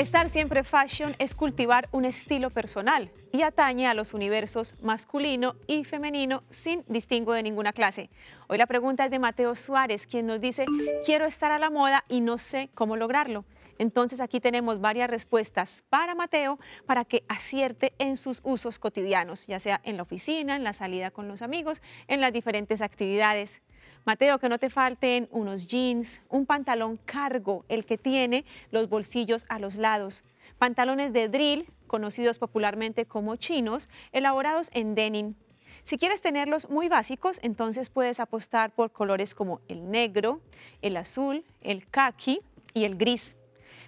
Estar siempre fashion es cultivar un estilo personal y atañe a los universos masculino y femenino sin distingo de ninguna clase. Hoy la pregunta es de Mateo Suárez, quien nos dice, quiero estar a la moda y no sé cómo lograrlo. Entonces aquí tenemos varias respuestas para Mateo para que acierte en sus usos cotidianos, ya sea en la oficina, en la salida con los amigos, en las diferentes actividades. Mateo, que no te falten unos jeans, un pantalón cargo, el que tiene los bolsillos a los lados, pantalones de drill, conocidos popularmente como chinos, elaborados en denim. Si quieres tenerlos muy básicos, entonces puedes apostar por colores como el negro, el azul, el khaki y el gris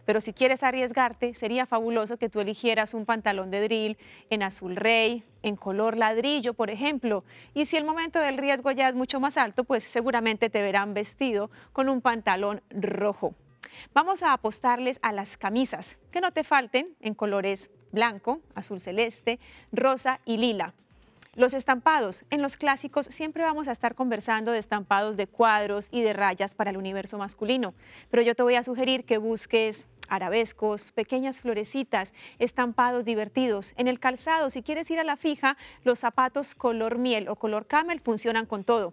pero si quieres arriesgarte, sería fabuloso que tú eligieras un pantalón de drill en azul rey, en color ladrillo, por ejemplo. Y si el momento del riesgo ya es mucho más alto, pues seguramente te verán vestido con un pantalón rojo. Vamos a apostarles a las camisas, que no te falten en colores blanco, azul celeste, rosa y lila. Los estampados. En los clásicos siempre vamos a estar conversando de estampados de cuadros y de rayas para el universo masculino, pero yo te voy a sugerir que busques arabescos, pequeñas florecitas, estampados divertidos. En el calzado, si quieres ir a la fija, los zapatos color miel o color camel funcionan con todo.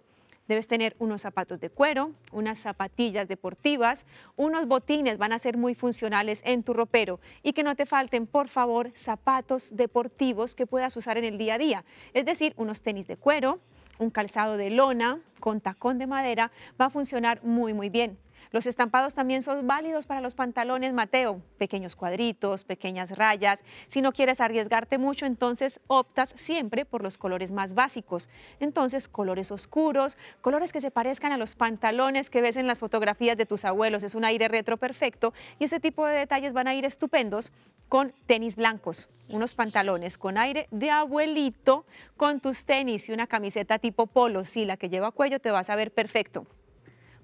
Debes tener unos zapatos de cuero, unas zapatillas deportivas, unos botines van a ser muy funcionales en tu ropero y que no te falten, por favor, zapatos deportivos que puedas usar en el día a día. Es decir, unos tenis de cuero, un calzado de lona con tacón de madera va a funcionar muy muy bien. Los estampados también son válidos para los pantalones, Mateo. Pequeños cuadritos, pequeñas rayas. Si no quieres arriesgarte mucho, entonces optas siempre por los colores más básicos. Entonces, colores oscuros, colores que se parezcan a los pantalones que ves en las fotografías de tus abuelos. Es un aire retro perfecto y ese tipo de detalles van a ir estupendos con tenis blancos, unos pantalones con aire de abuelito, con tus tenis y una camiseta tipo polo. Si la que lleva cuello te vas a ver perfecto.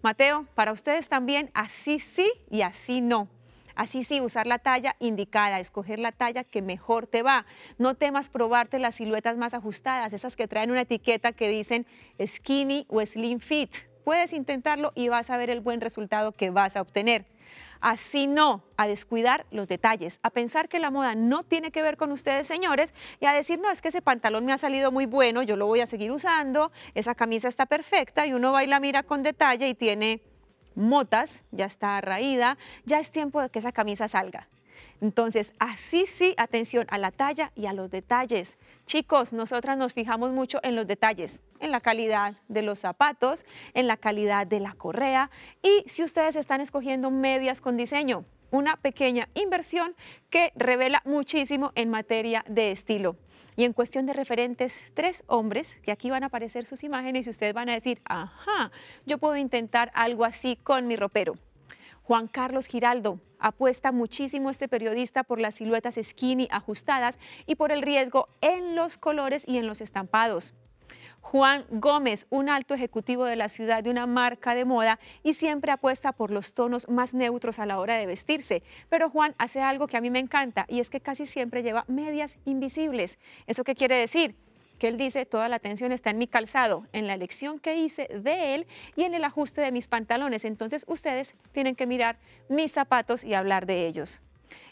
Mateo, para ustedes también así sí y así no. Así sí, usar la talla indicada, escoger la talla que mejor te va. No temas probarte las siluetas más ajustadas, esas que traen una etiqueta que dicen skinny o slim fit. Puedes intentarlo y vas a ver el buen resultado que vas a obtener. Así no, a descuidar los detalles, a pensar que la moda no tiene que ver con ustedes, señores, y a decir, no, es que ese pantalón me ha salido muy bueno, yo lo voy a seguir usando, esa camisa está perfecta y uno va y la mira con detalle y tiene motas, ya está raída, ya es tiempo de que esa camisa salga. Entonces, así sí, atención a la talla y a los detalles. Chicos, nosotras nos fijamos mucho en los detalles, en la calidad de los zapatos, en la calidad de la correa y si ustedes están escogiendo medias con diseño, una pequeña inversión que revela muchísimo en materia de estilo. Y en cuestión de referentes, tres hombres, que aquí van a aparecer sus imágenes y ustedes van a decir, ajá, yo puedo intentar algo así con mi ropero. Juan Carlos Giraldo. Apuesta muchísimo este periodista por las siluetas skinny ajustadas y por el riesgo en los colores y en los estampados. Juan Gómez, un alto ejecutivo de la ciudad de una marca de moda y siempre apuesta por los tonos más neutros a la hora de vestirse. Pero Juan hace algo que a mí me encanta y es que casi siempre lleva medias invisibles. ¿Eso qué quiere decir? que él dice, toda la atención está en mi calzado, en la elección que hice de él y en el ajuste de mis pantalones. Entonces ustedes tienen que mirar mis zapatos y hablar de ellos.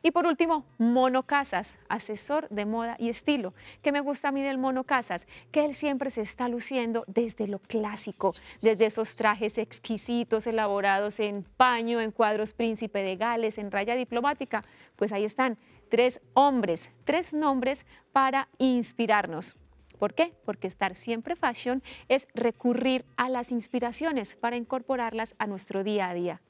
Y por último, Mono Casas, asesor de moda y estilo. que me gusta a mí del Mono Casas? Que él siempre se está luciendo desde lo clásico, desde esos trajes exquisitos elaborados en paño, en cuadros príncipe de Gales, en raya diplomática. Pues ahí están, tres hombres, tres nombres para inspirarnos. ¿Por qué? Porque estar siempre fashion es recurrir a las inspiraciones para incorporarlas a nuestro día a día.